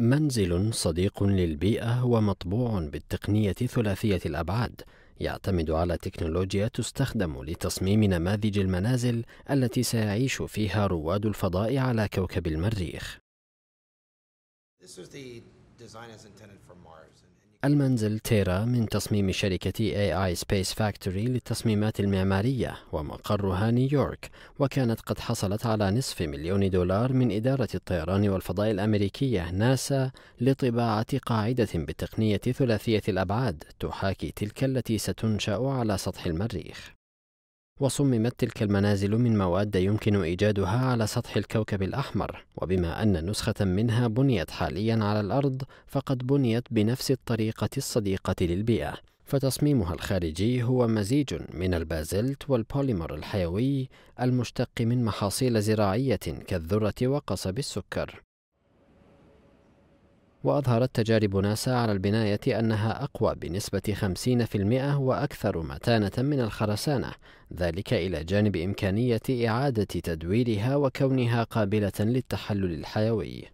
منزل صديق للبيئة ومطبوع بالتقنية ثلاثية الأبعاد يعتمد على تكنولوجيا تستخدم لتصميم نماذج المنازل التي سيعيش فيها رواد الفضاء على كوكب المريخ. المنزل تيرا من تصميم شركة AI Space Factory للتصميمات المعمارية ومقرها نيويورك وكانت قد حصلت على نصف مليون دولار من إدارة الطيران والفضاء الأمريكية ناسا لطباعة قاعدة بالتقنية ثلاثية الأبعاد تحاكي تلك التي ستنشأ على سطح المريخ وصممت تلك المنازل من مواد يمكن إيجادها على سطح الكوكب الأحمر وبما أن نسخة منها بنيت حاليا على الأرض فقد بنيت بنفس الطريقة الصديقة للبيئة فتصميمها الخارجي هو مزيج من البازلت والبوليمر الحيوي المشتق من محاصيل زراعية كالذرة وقصب السكر وأظهرت تجارب ناسا على البناية أنها أقوى بنسبة 50% وأكثر متانة من الخرسانة ذلك إلى جانب إمكانية إعادة تدويرها وكونها قابلة للتحلل الحيوي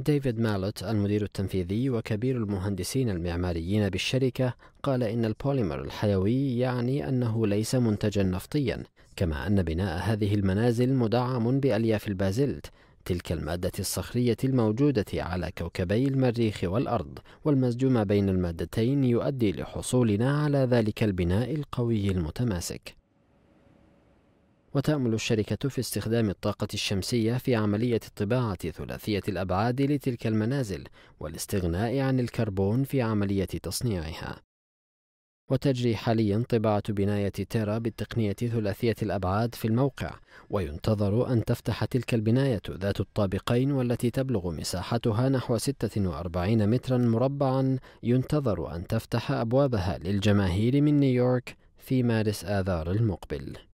ديفيد مالوت المدير التنفيذي وكبير المهندسين المعماريين بالشركة قال إن البوليمر الحيوي يعني أنه ليس منتجا نفطيا كما أن بناء هذه المنازل مدعم بألياف البازلت تلك المادة الصخرية الموجودة على كوكبي المريخ والأرض والمزج ما بين المادتين يؤدي لحصولنا على ذلك البناء القوي المتماسك وتأمل الشركة في استخدام الطاقة الشمسية في عملية الطباعة ثلاثية الأبعاد لتلك المنازل والاستغناء عن الكربون في عملية تصنيعها وتجري حاليا طباعة بناية تيرا بالتقنية ثلاثية الأبعاد في الموقع وينتظر أن تفتح تلك البناية ذات الطابقين والتي تبلغ مساحتها نحو 46 مترا مربعا ينتظر أن تفتح أبوابها للجماهير من نيويورك في مارس آذار المقبل